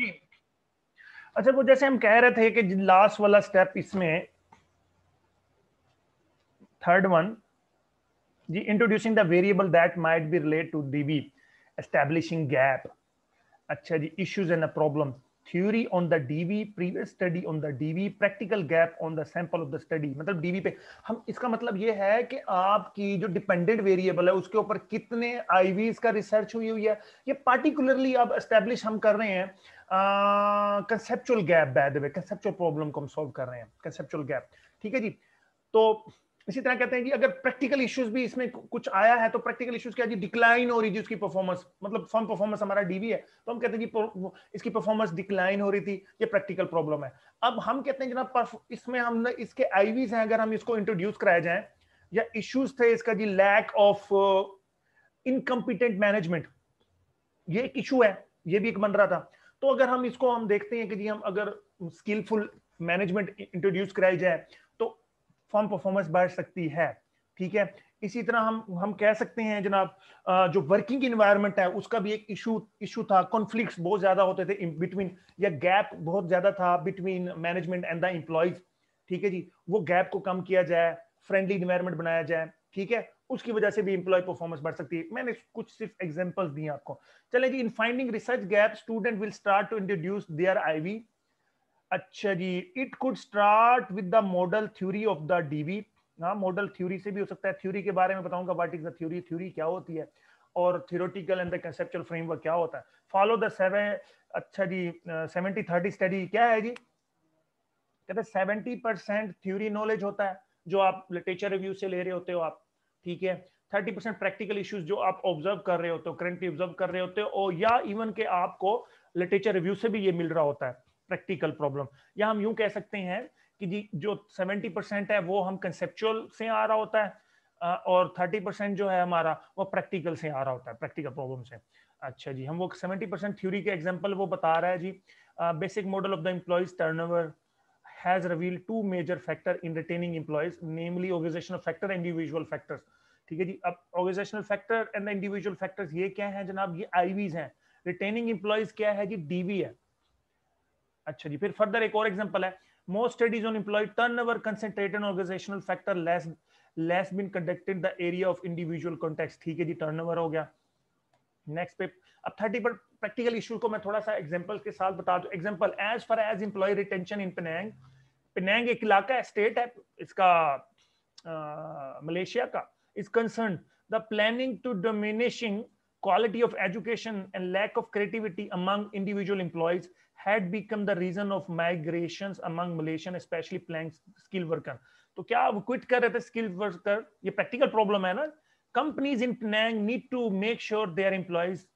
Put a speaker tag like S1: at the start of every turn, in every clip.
S1: जी अच्छा वो जैसे हम कह रहे थे कि लास्ट वाला स्टेप इसमें थर्ड वन जी introducing the variable that might be relate to the be establishing gap अच्छा जी issues and a problems theory on the DV previous study on the DV practical gap on the sample of the study मतलब DV पे हम इसका मतलब ये है कि आपकी जो डिपेंडेंट वेरिएबल है उसके ऊपर कितने आईवीज का रिसर्च हुई हुई है ये पार्टिकुलरली अब एस्टेब्लिश हम कर रहे हैं conceptual gap by the way conceptual problem को हम सॉल्व कर रहे हैं कंसेप्चुअल गैप ठीक है जी तो इसी तरह कहते हैं जी अगर प्रैक्टिकल इश्यूज भी इसमें कुछ आया है तो प्रैक्टिकल इश्यूज क्या जी डिक्लाइन हो रही थी उसकी परफॉर्मेंस मतलब फर्म परफॉर्मेंस हमारा डीवी है तो हम कहते हैं जी इसकी परफॉर्मेंस डिक्लाइन हो रही थी ये प्रैक्टिकल प्रॉब्लम है अब हम कहते हैं जनाब इसमें हम इसके आईवीज हैं अगर हम इसको इंट्रोड्यूस कराया जाए या इश्यूज थे इसका जी लैक ऑफ इनकम्पिटेंट मैनेजमेंट ये एक इशू है ये भी एक बन रहा था तो अगर हम इसको हम देखते हैं कि जी हम अगर स्किलफुल मैनेजमेंट इंट्रोड्यूस कराई जाए फॉर्म परफॉर्मेंस बढ़ सकती है ठीक है इसी तरह हम हम कह सकते हैं जनाब जो वर्किंग इन्वायरमेंट है उसका भी एक इशू इशू था कॉन्फ्लिक्ट बहुत ज्यादा होते थे बिटवीन या गैप बहुत ज्यादा था between management and the employees ठीक है जी वो गैप को कम किया जाए फ्रेंडली इन्वायरमेंट बनाया जाए ठीक है उसकी वजह से भी इंप्लॉय परफॉर्मेंस बढ़ सकती है मैंने कुछ सिर्फ एग्जाम्पल्स दिए आपको चले जी in finding research gap student will start to introduce their IV अच्छा जी it could start with the model theory of the DV हाँ मॉडल थ्योरी से भी हो सकता है थ्योरी के बारे में बताऊंगा what is the theory theory क्या होती है और theoretical and the conceptual framework क्या होता है फॉलो द सेवन अच्छा जी सेवेंटी थर्टी स्टडी क्या है जी कहते सेवेंटी परसेंट थ्योरी नॉलेज होता है जो आप लिटरेचर रिव्यू से ले रहे होते हो आप ठीक है थर्टी परसेंट प्रैक्टिकल इश्यूज जो आप ऑब्जर्व कर रहे होते हो करंटली ऑब्जर्व कर रहे होते हो या इवन के आपको लिटरेचर रिव्यू से भी ये मिल रहा होता है प्रैक्टिकल प्रॉब्लम या हम यूं कह सकते हैं कि जी जो 70 परसेंट है वो हम कंसेप्चुअल से आ रहा होता है और 30 परसेंट जो है हमारा वो प्रैक्टिकल से आ रहा होता है प्रैक्टिकल प्रॉब्लम से अच्छा जी हम वो 70 परसेंट थ्योरी के एग्जाम्पल वो बता रहा है जी basic model of the employees turnover has reveal two major factor in retaining employees namely organisational factor individual factors ठीक है जी अब organisational factor and individual factors ये क्या है जनाब ये आईवीज हैं रिटेनिंग एम्प्लॉयज क्या है जी डीवी है अच्छा जी फिर फर्दर एक और एग्जांपल है most studies on employee turnover concentrated organisational factor less less been conducted the area of individual context ठीक है जी टर्नओवर हो गया नेक्स्ट पे अब थर्टी पर प्रैक्टिकल इशू को मैं थोड़ा सा एग्जांपल के साथ बता दूं example as far as employee retention in Penang Penang एक इलाका है स्टेट है इसका मलेशिया का is concern the planning to diminishing quality of education and lack of creativity among individual employees had become the reason of migrations among Malaysian, especially plank skill worker. तो क्या अब quit कर रहे थे skill worker ये practical problem है ना companies in Penang need to make sure their employees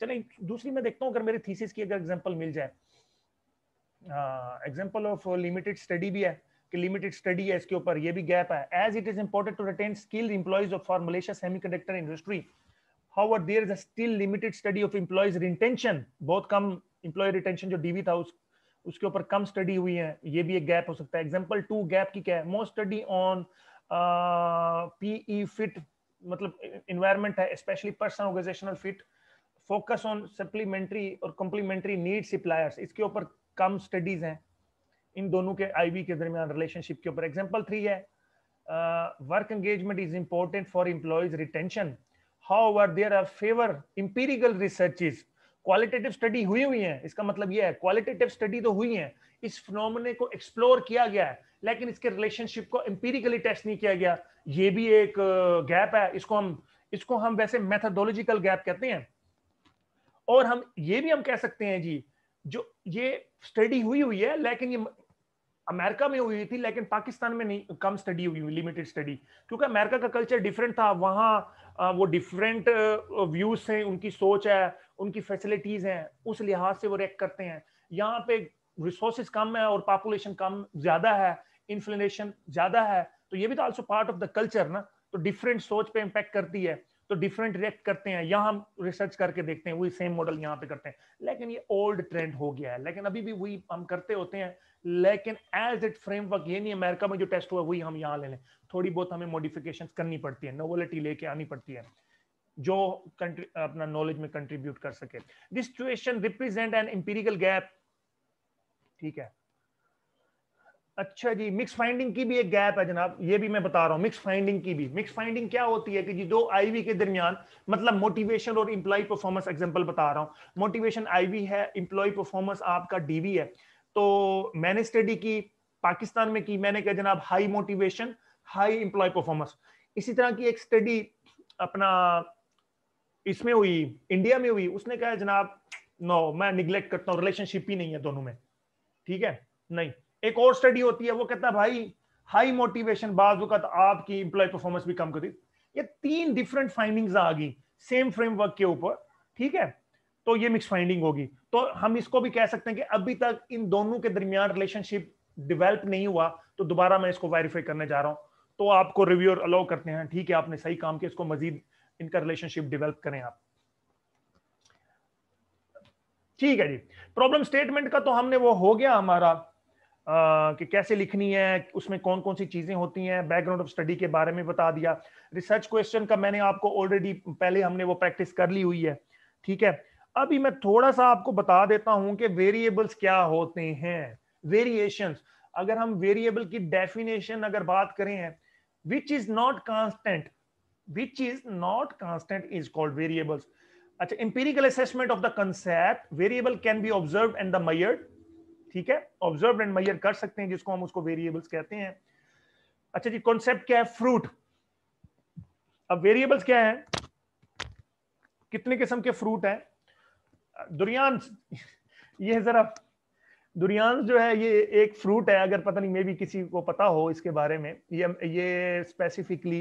S1: चले dusri main dekhta hu agar mere thesis ki agar example mil jaye example of limited study भी है कि लिमिटेड स्टडी है इसके ऊपर ये भी गैप है as it is important to retain skilled employees of for Malaysia semiconductor industry However, there is a still limited study of employees retention. बहुत कम employee retention जो DV था उस उसके ऊपर कम स्टडी हुई है ये भी एक गैप हो सकता है एग्जाम्पल टू गैप की क्या है most study on PE fit मतलब इन्वायरमेंट है specially person organisational fit focus on supplementary और कॉम्प्लीमेंट्री नीड सप्लायर्स इसके ऊपर कम स्टडीज हैं इन दोनों के आईवी के दरमियान रिलेशनशिप के ऊपर एग्जाम्पल थ्री है work engagement is important for employees retention However, there are favor empirical researches. Qualitative study हुई हुई है इसका मतलब यह है क्वालिटेटिव स्टडी तो हुई है इस फिनोमने को एक्सप्लोर किया गया है लेकिन इसके रिलेशनशिप को एम्पीरिकली टेस्ट नहीं किया गया ये भी एक गैप है इसको हम इसको हम वैसे मैथडोलॉजिकल गैप कहते हैं और हम ये भी हम कह सकते हैं जी जो ये स्टडी हुई हुई है लेकिन ये अमेरिका में हुई थी लेकिन पाकिस्तान में नहीं कम स्टडी हुई लिमिटेड स्टडी क्योंकि अमेरिका का कल्चर डिफरेंट था वहाँ वो डिफरेंट व्यूज हैं उनकी सोच है उनकी फैसिलिटीज हैं उस लिहाज से वो रिएक्ट करते हैं यहाँ पे रिसोर्स कम है और पॉपुलेशन कम ज्यादा है इन्फ्लेशन ज्यादा है तो ये भी तो also part of the culture ना तो डिफरेंट सोच पे इम्पेक्ट करती है तो डिफरेंट रिएक्ट करते हैं यहाँ हम रिसर्च करके देखते हैं वही सेम मॉडल यहाँ पे करते हैं लेकिन ये ओल्ड ट्रेंड हो गया है लेकिन अभी भी वही हम करते होते हैं लेकिन एज इट फ्रेमवर्क ये नहीं अमेरिका में जो टेस्ट हुआ वही हम यहाँ ले लें थोड़ी बहुत हमें मॉडिफिकेशन करनी पड़ती है नोवलिटी लेके आनी पड़ती है जो कंट्री अपना नॉलेज में कंट्रीब्यूट कर सके this situation represent an empirical gap ठीक है अच्छा जी मिक्स फाइंडिंग की भी एक गैप है जनाब ये भी मैं बता रहा हूँ मिक्स फाइंडिंग की भी मिक्स फाइंडिंग क्या होती है कि जी दो आईवी के दरमियान मतलब मोटिवेशन और इम्प्लॉय परफॉर्मेंस एग्जांपल बता रहा हूँ मोटिवेशन आईवी है इम्प्लॉय परफॉर्मेंस आपका डीवी है तो मैंने स्टडी की पाकिस्तान में की मैंने कहा जनाब high motivation high employee performance इसी तरह की एक स्टडी अपना इसमें हुई इंडिया में हुई उसने कहा जनाब नो मैं निग्लेक्ट करता हूँ रिलेशनशिप ही नहीं है दोनों में ठीक है नहीं एक और स्टडी होती है वो कहता भाई हाई मोटिवेशन बाजुकत आपकी इंप्लॉय परफॉर्मेंस भी कम करती ये तीन डिफरेंट फाइंडिंग्स आ गई सेम फ्रेमवर्क के ऊपर ठीक है तो ये मिक्स फाइंडिंग होगी तो हम इसको भी कह सकते हैं कि अभी तक इन दोनों के दरमियान रिलेशनशिप डिवेल्प नहीं हुआ तो दोबारा मैं इसको वेरीफाई करने जा रहा हूँ तो आपको रिव्यूअर अलाउ करते हैं ठीक है आपने सही काम किया इसको मजीद इनका रिलेशनशिप डिवेल्प करें आप ठीक है जी प्रॉब्लम स्टेटमेंट का तो हमने वो हो गया हमारा आ, कि कैसे लिखनी है उसमें कौन कौन सी चीजें होती हैं बैकग्राउंड ऑफ स्टडी के बारे में बता दिया रिसर्च क्वेश्चन का मैंने आपको ऑलरेडी पहले हमने वो प्रैक्टिस कर ली हुई है ठीक है अभी मैं थोड़ा सा आपको बता देता हूं कि वेरिएबल्स क्या होते हैं वेरिएशन अगर हम वेरिएबल की डेफिनेशन अगर बात करें which is not constant which is not constant is called variables अच्छा empirical assessment of the concept variable can be observe and the measured ठीक है ऑब्जर्व एंड मयर कर सकते हैं जिसको हम उसको वेरिएबल्स कहते हैं अच्छा जी कॉन्सेप्ट क्या है फ्रूट अब वेरिएबल्स क्या है कितने किस्म के फ्रूट हैं दुरियान ये जरा दुरियान जो है ये एक फ्रूट है अगर पता नहीं मे भी किसी को पता हो इसके बारे में ये ये स्पेसिफिकली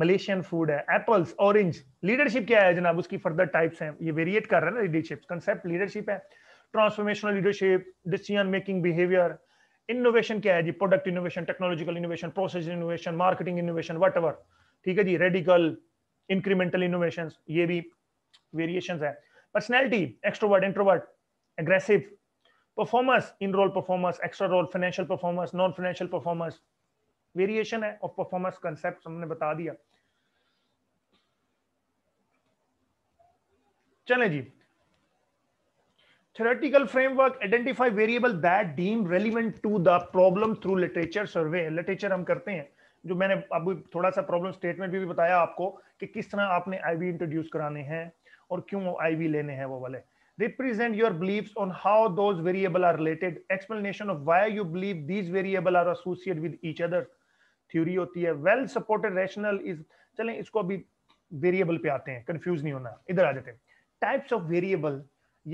S1: मलेशियन फूड है एप्पल्स ऑरेंज लीडरशिप क्या है जनाब उसकी फर्दर टाइप्स हैं ये वेरिएट कर रहे हैं ना लीडरशिप कंसेप्ट लीडरशिप है transformational leadership decision making behaviour innovation क्या है जी product innovation technological innovation process innovation marketing innovation what ठीक है जी रेडिकल इंक्रीमेंटल इनोवेशन ये भी वेरिएशन है personality extrovert introvert aggressive performers in role performers extra role financial performers non financial performers variation है of performance concept हमने बता दिया चले जी theoretical framework identify variable that deem relevant to the problem through literature survey literature हम करते हैं जो मैंने अब थोड़ा सा प्रॉब्लम स्टेटमेंट भी, भी बताया आपको कि किस तरह आपने आईवी इंट्रोड्यूस कराने हैं और क्यों आईवी लेने हैं वो वाले represent your belief on how those variable are related explanation of why you believe these variable are associate with each other theory होती है वेल सपोर्टेड रैशनल इज चलें इसको अभी वेरिएबल पे आते हैं कंफ्यूज नहीं होना इधर आ जाते हैं टाइप्स ऑफ वेरिएबल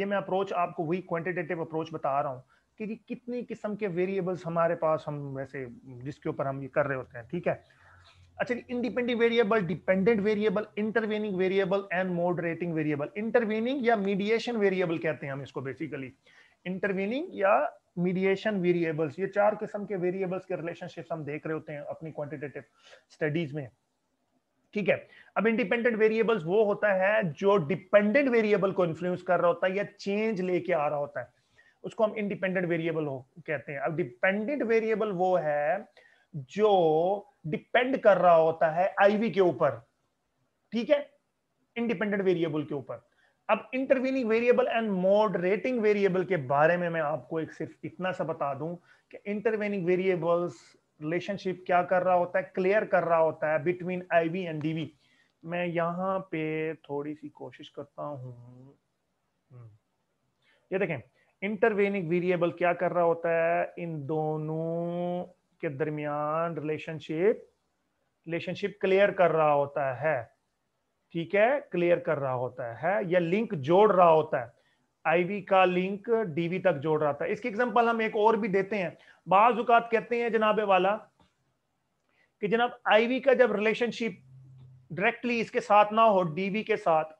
S1: ये मैं अप्रोच आपको वही क्वांटिटेटिव अप्रोच बता रहा हूँ क्योंकि कितनी किस्म के वेरिएबल्स हमारे पास हम वैसे जिसके ऊपर हम ये कर रहे होते हैं ठीक है अच्छा independent variable dependent variable intervening variable and moderating variable intervening या मीडिएशन वेरिएबल कहते हैं हम इसको बेसिकली इंटरवेनिंग या मीडिएशन वेरिएबल्स ये चार किस्म के वेरिएबल्स के रिलेशनशिप हम देख रहे होते हैं अपनी क्वान्टिटेटिव स्टडीज में ठीक है अब इंडिपेंडेंट वेरिएबल्स वो होता है जो डिपेंडेंट वेरिएबल को इन्फ्लुएंस कर रहा होता है या चेंज लेके आ रहा होता है उसको हम इंडिपेंडेंट वेरिएबल हो कहते हैं अब डिपेंडेंट वेरिएबल वो है जो डिपेंड कर रहा होता है आईवी के ऊपर ठीक है इंडिपेंडेंट वेरिएबल के ऊपर अब intervening variable and moderating variable के बारे में मैं आपको एक सिर्फ इतना सा बता दूं कि इंटरवीनिंग वेरिएबल्स रिलेशनशिप क्या कर रहा होता है क्लियर कर रहा होता है बिटवीन आईवी एंड डीवी मैं यहां पे थोड़ी सी कोशिश करता हूं हम्म। ये देखें इंटरवेनिंग वेरिएबल क्या कर रहा होता है इन दोनों के दरमियान रिलेशनशिप रिलेशनशिप क्लियर कर रहा होता है ठीक है क्लियर कर रहा होता है या लिंक जोड़ रहा होता है आईवी का लिंक डीवी तक जोड़ रहा था इसकी एग्जांपल हम एक और भी देते हैं बाजुकात कहते हैं जनाबे वाला कि जनाब आईवी का जब रिलेशनशिप डायरेक्टली इसके साथ ना हो डीवी के साथ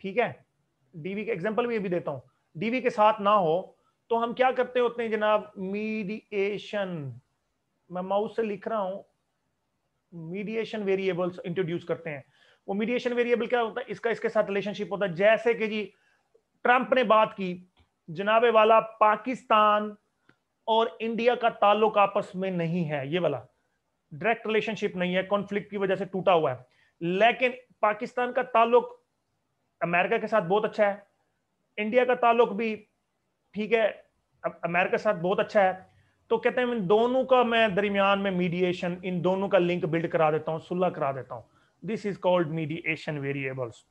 S1: ठीक है डीवी का एग्जाम्पल भी अभी देता हूं डीवी के साथ ना हो तो हम क्या करते होते हैं जनाब मीडिएशन मैं माउस से लिख रहा हूं मीडिएशन वेरिएबल्स इंट्रोड्यूस करते हैं वो मीडिएशन वेरिएबल क्या होता है इसका इसके साथ रिलेशनशिप होता है जैसे कि जी ट्रंप ने बात की जनाबे वाला पाकिस्तान और इंडिया का ताल्लुक आपस में नहीं है ये वाला डायरेक्ट रिलेशनशिप नहीं है कॉन्फ्लिक्ट की वजह से टूटा हुआ है लेकिन पाकिस्तान का ताल्लुक अमेरिका के साथ बहुत अच्छा है इंडिया का ताल्लुक भी ठीक है अमेरिका के साथ बहुत अच्छा है तो कहते हैं दोनों का मैं दरमियान में मीडिएशन इन दोनों का लिंक बिल्ड करा देता हूँ सुलह करा देता हूँ this is called mediation variables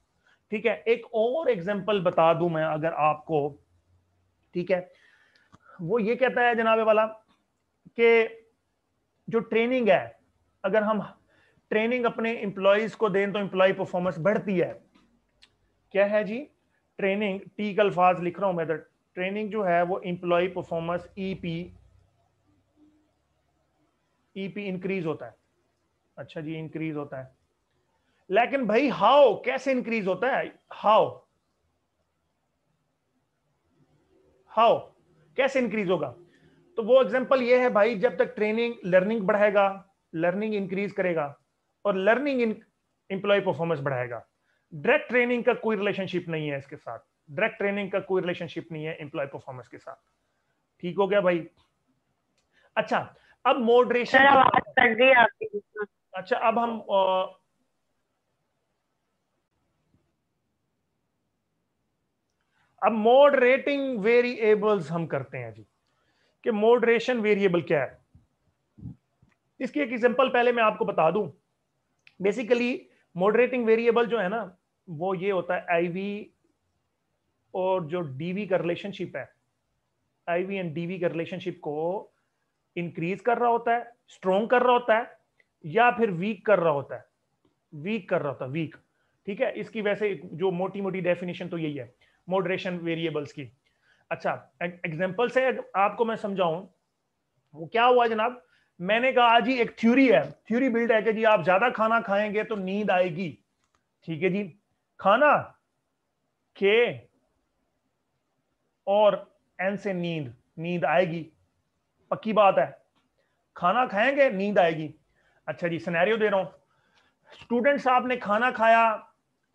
S1: ठीक है एक और एग्जाम्पल बता दू मैं अगर आपको ठीक है वो ये कहता है जनाबे वाला के जो ट्रेनिंग है अगर हम ट्रेनिंग अपने इंप्लॉयज को दें तो इंप्लॉय परफॉर्मेंस बढ़ती है क्या है जी ट्रेनिंग टी का अल्फाज लिख रहा हूं मैं ट्रेनिंग जो है वो employee performance E P EP e increase होता है अच्छा जी इंक्रीज होता है लेकिन भाई हाउ कैसे इंक्रीज होता है हाउ हाउ कैसे इंक्रीज होगा तो वो एग्जांपल ये है भाई जब तक ट्रेनिंग लर्निंग बढ़ाएगा लर्निंग इंक्रीज करेगा और लर्निंग इंप्लॉय परफॉर्मेंस बढ़ाएगा डायरेक्ट ट्रेनिंग का कोई रिलेशनशिप नहीं है इसके साथ डायरेक्ट ट्रेनिंग का कोई रिलेशनशिप नहीं है इंप्लॉय परफॉर्मेंस के साथ ठीक हो गया भाई अच्छा अब मोडरेशन आवाज कट गई आपकी अच्छा अब हम अब मॉडरेटिंग वेरिएबल्स हम करते हैं जी कि मॉडरेशन वेरिएबल क्या है इसकी एक एग्जांपल पहले मैं आपको बता दूं बेसिकली मॉडरेटिंग वेरिएबल जो है ना वो ये होता है आईवी और जो डीवी का रिलेशनशिप है आईवी एंड डीवी का रिलेशनशिप को इंक्रीज कर रहा होता है स्ट्रोंग कर रहा होता है या फिर वीक कर रहा होता है वीक कर रहा होता है वीक ठीक है इसकी वैसे जो मोटी मोटी डेफिनेशन तो यही है मॉडरेशन वेरिएबल्स की अच्छा एग्जाम्पल से आपको मैं समझाऊं वो क्या हुआ जनाब मैंने कहा आज ही एक थ्योरी है थ्योरी बिल्ड है कि जी आप ज्यादा खाना खाएंगे तो नींद आएगी ठीक है जी खाना के और एन से नींद नींद आएगी पक्की बात है खाना खाएंगे नींद आएगी अच्छा जी सिनेरियो दे रहा हूँ स्टूडेंट साहब ने खाना खाया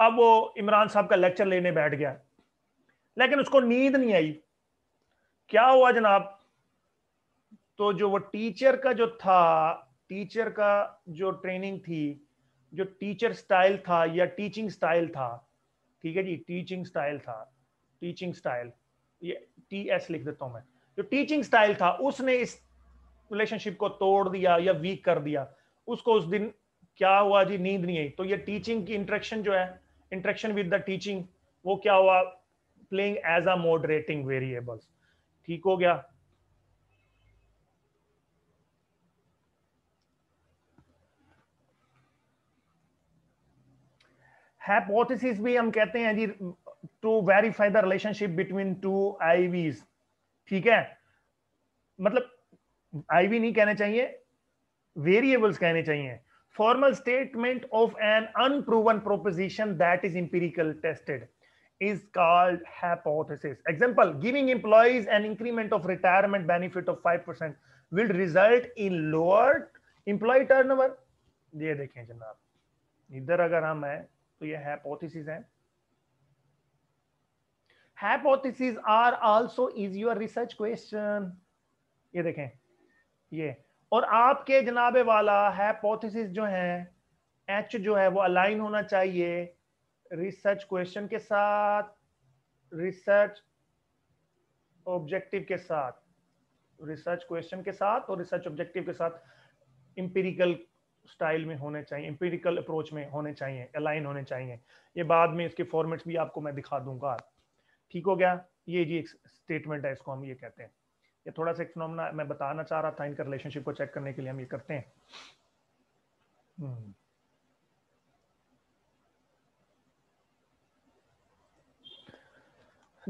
S1: अब वो इमरान साहब का लेक्चर लेने बैठ गया लेकिन उसको नींद नहीं आई क्या हुआ जनाब तो जो वो टीचर का जो था टीचर का जो ट्रेनिंग थी जो टीचर स्टाइल था या टीचिंग स्टाइल था ठीक है जी टीचिंग स्टाइल था टीचिंग स्टाइल ये टी एस लिख देता हूँ मैं जो टीचिंग स्टाइल था उसने इस रिलेशनशिप को तोड़ दिया या वीक कर दिया उसको उस दिन क्या हुआ जी नींद नहीं आई तो ये टीचिंग की इंट्रेक्शन जो है इंट्रेक्शन विद द टीचिंग वो क्या हुआ playing as a moderating variables ठीक हो गया हैपोथेसिस भी हम कहते हैं जी to verify the relationship between two IVs ठीक है मतलब आईवी नहीं कहने चाहिए वेरिएबल्स कहने चाहिए formal statement of an unproven proposition that is empirical tested is called hypothesis example giving employees an increment of retirement benefit of 5% will result in lower employee turnover ये देखें जनाब इधर अगर हम हैं तो ये हाइपोथेसिस हैं hypothesis are also is your research question ये देखें ये और आपके जनाबे वाला हाइपोथेसिस जो है एच जो है वो अलाइन होना चाहिए रिसर्च क्वेश्चन के साथ रिसर्च ऑब्जेक्टिव के साथ रिसर्च क्वेश्चन के साथ और रिसर्च ऑब्जेक्टिव के साथ इंपेरिकल स्टाइल में होने चाहिए इम्पेरिकल अप्रोच में होने चाहिए अलाइन होने चाहिए ये बाद में इसके फॉर्मेट्स भी आपको मैं दिखा दूंगा ठीक हो गया ये जी एक स्टेटमेंट है इसको हम ये कहते हैं ये थोड़ा सा एक मैं बताना चाह रहा था इनका रिलेशनशिप को चेक करने के लिए हम ये करते हैं हम्म।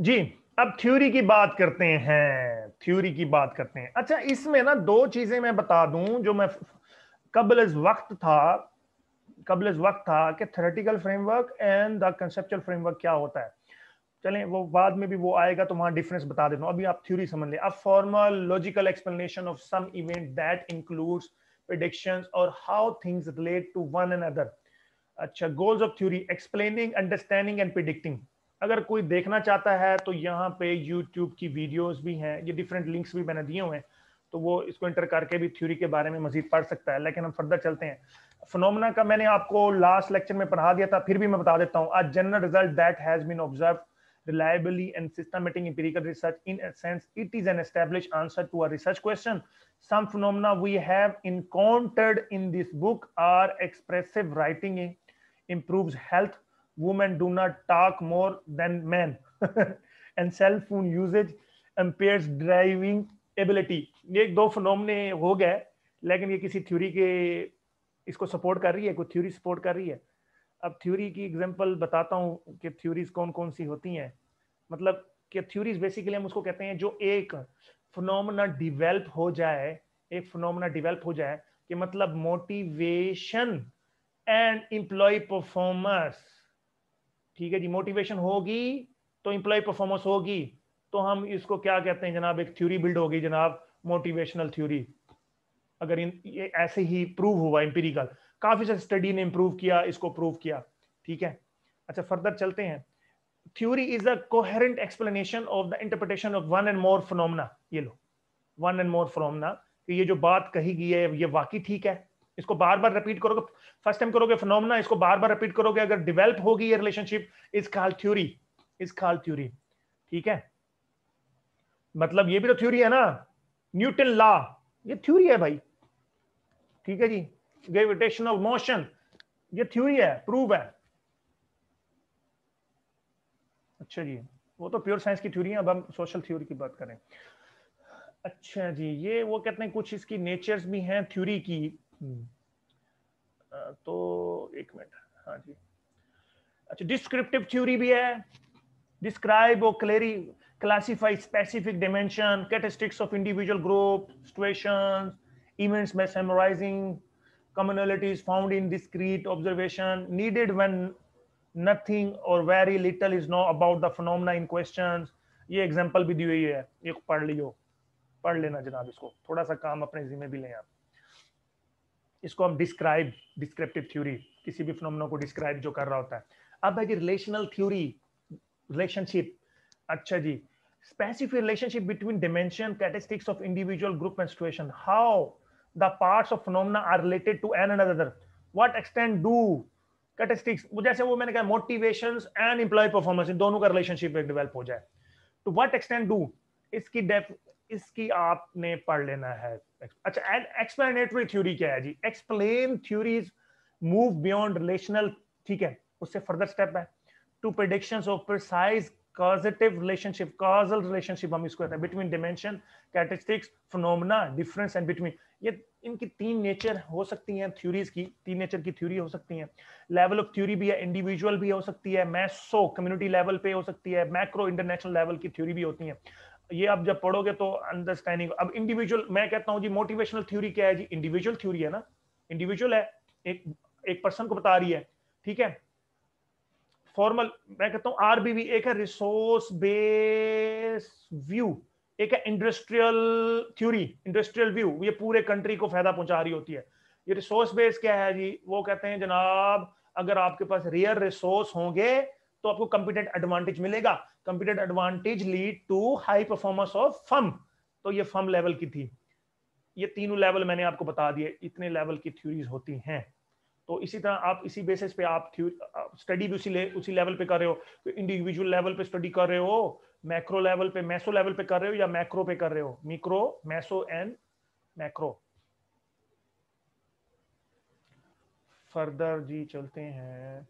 S1: जी अब थ्योरी की बात करते हैं थ्योरी की बात करते हैं अच्छा इसमें ना दो चीजें मैं बता दूं जो मैं कबल वक्त था कबल वक्त था कि theoretical framework and the conceptual framework क्या होता है चलें वो बाद में भी वो आएगा तो वहां डिफरेंस बता देता हूँ अभी आप थ्योरी समझ लें अब formal logical explanation of some event that includes और how things relate to one one other अच्छा goals of theory explaining understanding and predicting अगर कोई देखना चाहता है तो यहाँ पे यूट्यूब की वीडियोज भी हैं ये डिफरेंट लिंक्स भी मैंने दिए हुए हैं तो वो इसको इंटर करके भी थ्योरी के बारे में मजीद पढ़ सकता है लेकिन हम फर्दर चलते हैं फिनोमना का मैंने आपको लास्ट लेक्चर में पढ़ा दिया था फिर भी मैं बता देता हूँ आज general result that has been observe reliably and systematic empirical research. In a sense, it is an established answer to a research question. Some phenomena we have encountered in this book are expressive writing improves health. Women do not talk more than men. and cell phone usage impairs driving ability. ek do phenomena ho gaye lekin ye kisi theory ke isko support kar rahi hai कोई theory support kar rahi hai अब theory की example बताता हूँ कि theories कौन कौन सी होती हैं मतलब कि थ्योरीज बेसिकली हम उसको कहते हैं जो एक फिनोमेना डिवेल्प हो जाए एक फिनोमेना डिवेल्प हो जाए कि मतलब मोटिवेशन एंड एम्प्लॉय परफॉर्मेंस ठीक है जी मोटिवेशन होगी तो एम्प्लॉय परफॉर्मेंस होगी तो हम इसको क्या कहते हैं जनाब एक थ्योरी बिल्ड होगी जनाब मोटिवेशनल थ्योरी अगर इन ये ऐसे ही प्रूव हुआ एम्पेरिकल काफी सारी स्टडी ने इम्प्रूव किया इसको प्रूव किया ठीक है अच्छा फर्दर चलते हैं theory is a coherent explanation of the interpretation of one and more phenomena ये लो वन एंड मोर फिनोमना कि ये जो बात कही गई है ये वाकई ठीक है इसको बार बार रिपीट करोगे फर्स्ट टाइम करोगे फिनोमना इसको बार बार रिपीट करोगे अगर डिवेल्प होगी ये relationship is call theory is call theory ठीक है मतलब ये भी तो थ्योरी है ना न्यूटन लॉ ये थ्योरी है भाई ठीक है जी ग्रेविटेशनल मोशन ये थ्योरी है प्रूव है अच्छा जी वो तो प्योर साइंस की थ्योरी है अब हम सोशल थ्योरी की बात करें अच्छा जी ये वो कहते हैं कुछ इसकी नेचर्स भी हैं थ्योरी की हम्म। तो एक मिनट हाँ जी अच्छा डिस्क्रिप्टिव थ्योरी भी है डिस्क्राइब और क्लेरी classify specific dimension characteristics of individual group situations events में summarising commonalities found in discrete observation needed when nothing or very little is known about the phenomena in questions ye example bhi di hui hai ये pad liyo pad lena janab isko thoda sa kaam apne जिम्मे bhi le aap isko hum describe descriptive theory kisi bhi phenomena ko describe jo kar raha hota hai ab hai ki relational theory relationship acha ji specific relationship between dimension characteristics of individual group and situation how the parts of phenomena are related to an another what extent do characteristics जैसे wo maine kaha motivations and employee performance in dono ka relationship ek develop ho jaye to what extent do iski depth iski aapne pad lena hai acha and explanatory theory kya hai ji explain theories move beyond relational theek hai usse further step hai to predictions of precise causative relationship causal relationship हम इसको कहते हैं between dimension characteristics phenomena difference and between ये इनकी तीन nature हो सकती हैं थ्योरीज की तीन नेचर की थ्योरी हो सकती है लेवल ऑफ थ्योरी भी है इंडिविजुअल भी हो सकती है मैसो कम्युनिटी लेवल पे हो सकती है मैक्रो इंटरनेशनल लेवल की थ्योरी भी होती है ये आप जब पढ़ोगे तो अंडरस्टैंडिंग अब इंडिविजुअल मैं कहता हूँ जी मोटिवेशनल थ्योरी क्या है जी इंडिविजुअल थ्योरी है ना इंडिविजुअल है एक एक पर्सन को बता रही है ठीक है फॉर्मल मैं कहता हूं आरबीवी एक है रिसोर्स बेस व्यू एक है इंडस्ट्रियल थ्योरी इंडस्ट्रियल व्यू ये पूरे कंट्री को फायदा पहुंचा रही होती है ये रिसोर्स बेस क्या है जी वो कहते हैं जनाब अगर आपके पास रियर रिसोर्स होंगे तो आपको कंपिटेंट एडवांटेज मिलेगा competent advantage lead to high performance of firm तो ये फर्म लेवल की थी ये तीनों लेवल मैंने आपको बता दिए इतने लेवल की थ्योरीज होती हैं तो इसी तरह आप इसी बेसिस पे आप स्टडी भी उसी ले, उसी लेवल पे कर रहे हो तो इंडिविजुअल लेवल पे स्टडी कर रहे हो मैक्रो लेवल पे मैसो लेवल पे कर रहे हो या मैक्रो पे कर रहे हो मिक्रो मैसो एंड मैक्रो फर्दर जी चलते हैं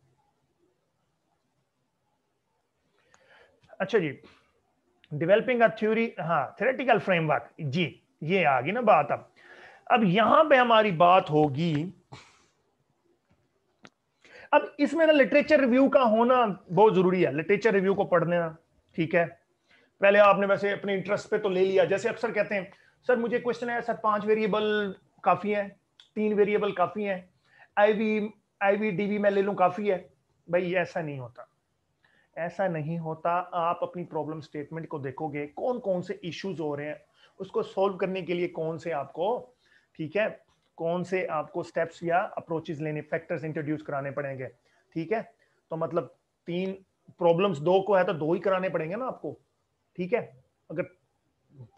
S1: अच्छा जी डिवेलपिंग अ थ्योरी हाँ थेरेटिकल फ्रेमवर्क जी ये आ गई ना बात अब अब यहां पे हमारी बात होगी अब इसमें ना लिटरेचर रिव्यू का होना बहुत जरूरी है लिटरेचर रिव्यू को पढ़ने ठीक है पहले आपने वैसे अपने इंटरेस्ट पे तो ले लिया जैसे अक्सर कहते हैं सर मुझे क्वेश्चन है सर पांच वेरिएबल काफी है तीन वेरिएबल काफी है आईवी आईवी डीवी मैं ले लू काफी है भाई ऐसा नहीं होता ऐसा नहीं होता आप अपनी प्रॉब्लम स्टेटमेंट को देखोगे कौन कौन से इश्यूज हो रहे हैं उसको सॉल्व करने के लिए कौन से आपको ठीक है कौन से आपको स्टेप्स या अप्रोचेस लेने फैक्टर्स इंट्रोड्यूस कराने पड़ेंगे ठीक है तो मतलब तीन प्रॉब्लम्स दो को है तो दो ही कराने पड़ेंगे ना आपको ठीक है अगर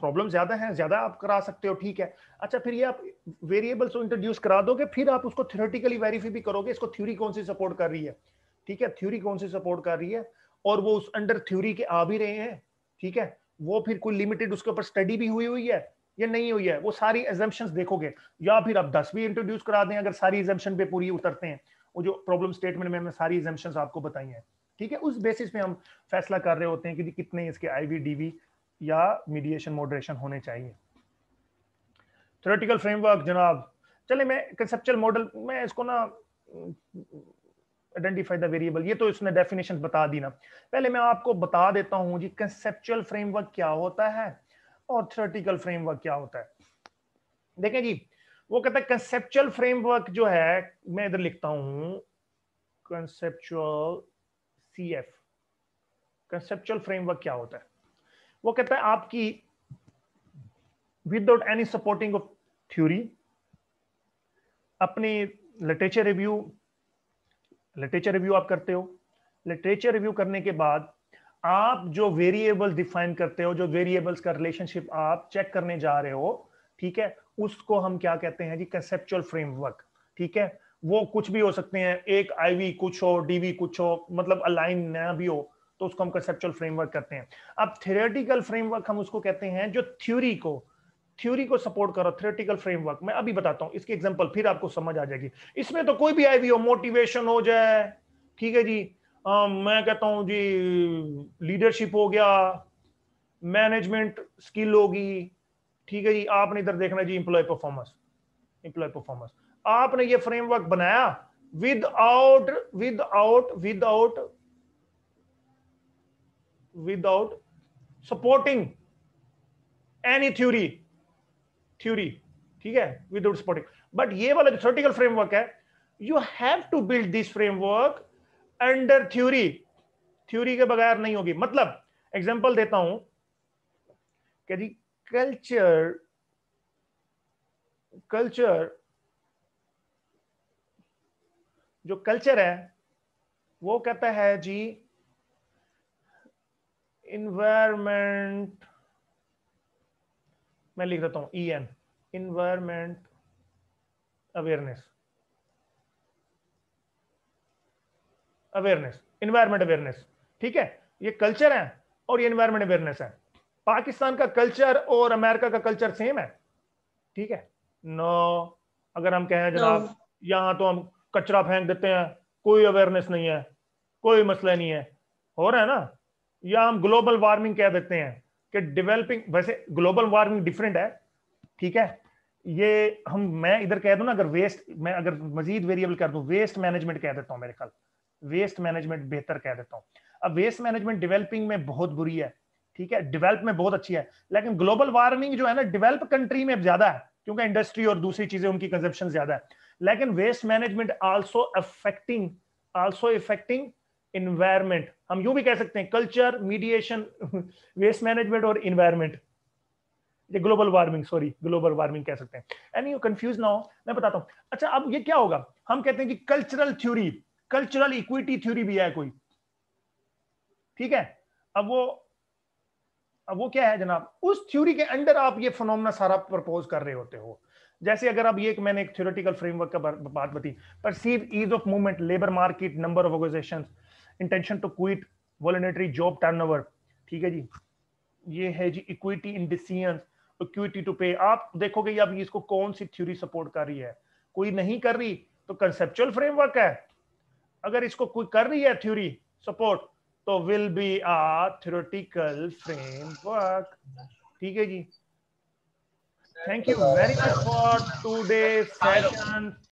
S1: प्रॉब्लम ज्यादा है ज्यादा आप करा सकते हो ठीक है अच्छा फिर ये आप वेरिएबल्स को इंट्रोड्यूस करा दोगे फिर आप उसको थ्योरेटिकली वेरीफाई भी करोगे इसको थ्योरी कौन सी सपोर्ट कर रही है ठीक है थ्योरी कौन सी सपोर्ट कर रही है और वो उस अंडर थ्योरी के आ भी रहे हैं ठीक है वो फिर कोई लिमिटेड उसके ऊपर स्टडी भी हुई हुई है ये नहीं हुई है वो सारी एजेंशन देखोगे या फिर आप दस भी इंट्रोड्यूस करा दें अगर सारी एग्जाम्पन पे पूरी उतरते हैं वो जो प्रॉब्लम स्टेटमेंट में हमने सारी एजेंशन आपको बताई हैं ठीक है उस बेसिस पे हम फैसला कर रहे होते हैं कि कितने इसके आईवी डीवी या मीडिएशन मॉडरेशन होने चाहिए थोरेटिकल फ्रेमवर्क जनाब चले मैं कंसेप्चुअल मॉडल मैं इसको ना आइडेंटिफाई द वेरिएबल ये तो इसने डेफिनेशन बता दी ना पहले मैं आपको बता देता हूँ जी कंसेप्चुअल फ्रेमवर्क क्या होता है और थ्योरेटिकल फ्रेमवर्क क्या होता है देखें जी वो कहता है कंसेप्चुअल फ्रेमवर्क जो है मैं इधर लिखता हूं conceptual C F conceptual framework क्या होता है वो कहता है आपकी without any supporting of theory अपनी लिटरेचर रिव्यू लिटरेचर रिव्यू आप करते हो लिटरेचर रिव्यू करने के बाद आप जो वेरिएबल डिफाइन करते हो जो वेरिएबल्स का रिलेशनशिप आप चेक करने जा रहे हो ठीक है उसको हम क्या कहते हैं जी कंसेप्चुअल फ्रेमवर्क ठीक है वो कुछ भी हो सकते हैं एक आईवी कुछ हो डीवी कुछ हो मतलब अलाइन ना भी हो तो उसको हम कंसेप्चुअल फ्रेमवर्क कहते हैं अब थियोरेटिकल फ्रेमवर्क हम उसको कहते हैं जो थ्योरी को थ्योरी को सपोर्ट करो थ्योरेटिकल फ्रेमवर्क मैं अभी बताता हूँ इसकी एग्जांपल फिर आपको समझ आ जाएगी इसमें तो कोई भी आईवी हो मोटिवेशन हो जाए ठीक है जी मैं कहता हूँ जी लीडरशिप हो गया मैनेजमेंट स्किल होगी ठीक है जी आपने इधर देखना जी इंप्लॉय परफॉर्मेंस इंप्लॉय परफॉर्मेंस आपने ये फ्रेमवर्क बनाया with with out out without without supporting any theory theory ठीक है विदाउट सपोर्टिंग बट ये वाला जो थ्योरेटिकल फ्रेमवर्क है you have to build this framework under theory theory के बगैर नहीं होगी मतलब एग्जाम्पल देता हूं क्या जी कल्चर कल्चर जो कल्चर है वो कहता है जी इन्वायरमेंट मैं लिख देता हूं E N environment awareness awareness environment awareness ठीक है ये कल्चर है और ये इन्वायरमेंट अवेयरनेस है पाकिस्तान का कल्चर और अमेरिका का कल्चर सेम है ठीक है नो no, अगर हम कहें जनाब no. यहाँ तो हम कचरा फेंक देते हैं कोई अवेयरनेस नहीं है कोई मसला नहीं है हो रहा है ना या हम ग्लोबल वार्मिंग कह देते हैं कि डेवलपिंग वैसे ग्लोबल वार्मिंग डिफरेंट है ठीक है ये हम मैं इधर कह दू ना अगर वेस्ट मैं अगर मजीद वेरिएबल कर दू वेस्ट मैनेजमेंट कह देता हूँ मेरे ख्याल वेस्ट मैनेजमेंट बेहतर कह देता हूँ अब वेस्ट मैनेजमेंट डेवलपिंग में बहुत बुरी है ठीक है डेवलप में बहुत अच्छी है लेकिन ग्लोबल वार्मिंग जो है ना डेवलप कंट्री में ज्यादा है क्योंकि इंडस्ट्री और दूसरी चीजें उनकी कंजप्शन ज्यादा है लेकिन waste management also affecting also effecting environment हम यूं भी कह सकते हैं कल्चर मीडिएशन वेस्ट मैनेजमेंट और इन्वायरमेंट ये global warming sorry global warming कह सकते हैं एनी यू कंफ्यूज ना हो मैं बताता हूं अच्छा अब ये क्या होगा हम कहते हैं कि cultural theory cultural equity theory भी है कोई ठीक है अब वो अब वो क्या है जनाब उस थ्योरी के अंडर आप ये फोनोमना सारा प्रपोज कर रहे होते हो जैसे अगर आप ये एक मैंने एक थ्योरेटिकल फ्रेमवर्क का बात बती perceive ease of movement labour market number of organisation intention to quit voluntary job turn ठीक है जी ये है जी equity in decision equity to pay आप देखोगे आप इसको कौन सी थ्योरी सपोर्ट कर रही है कोई नहीं कर रही तो कंसेप्चुअल फ्रेमवर्क है अगर इसको कोई कर रही है थ्योरी सपोर्ट तो will be a theoretical framework ठीक है जी thank you very much for today session